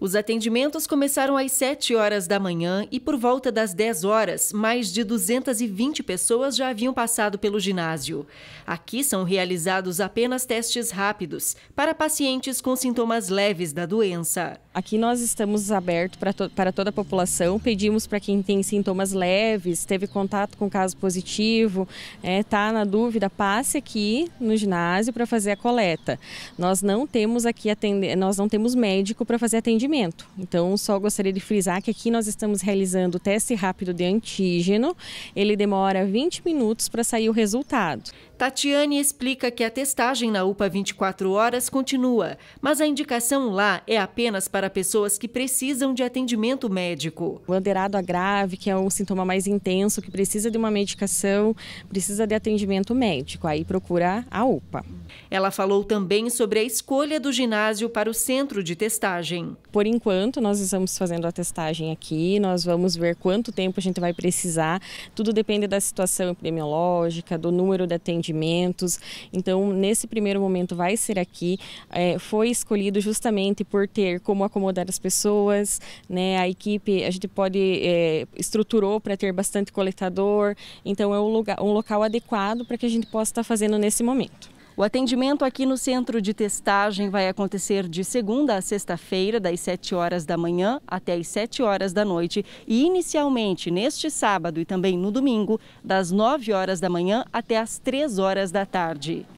Os atendimentos começaram às 7 horas da manhã e por volta das 10 horas, mais de 220 pessoas já haviam passado pelo ginásio. Aqui são realizados apenas testes rápidos para pacientes com sintomas leves da doença. Aqui nós estamos abertos para, to para toda a população, pedimos para quem tem sintomas leves, teve contato com caso positivo, está é, tá na dúvida, passe aqui no ginásio para fazer a coleta. Nós não temos aqui atender, nós não temos médico para fazer atendimento então, só gostaria de frisar que aqui nós estamos realizando o teste rápido de antígeno. Ele demora 20 minutos para sair o resultado. Tatiane explica que a testagem na UPA 24 horas continua, mas a indicação lá é apenas para pessoas que precisam de atendimento médico. O anderado a grave, que é um sintoma mais intenso, que precisa de uma medicação, precisa de atendimento médico, aí procura a UPA. Ela falou também sobre a escolha do ginásio para o centro de testagem. Por enquanto, nós estamos fazendo a testagem aqui, nós vamos ver quanto tempo a gente vai precisar. Tudo depende da situação epidemiológica, do número de atendimentos. Então, nesse primeiro momento, vai ser aqui. É, foi escolhido justamente por ter como acomodar as pessoas, né? A equipe, a gente pode é, estruturou para ter bastante coletador. Então, é um, lugar, um local adequado para que a gente possa estar fazendo nesse momento. O atendimento aqui no centro de testagem vai acontecer de segunda a sexta-feira, das 7 horas da manhã até as 7 horas da noite, e inicialmente neste sábado e também no domingo, das 9 horas da manhã até as 3 horas da tarde.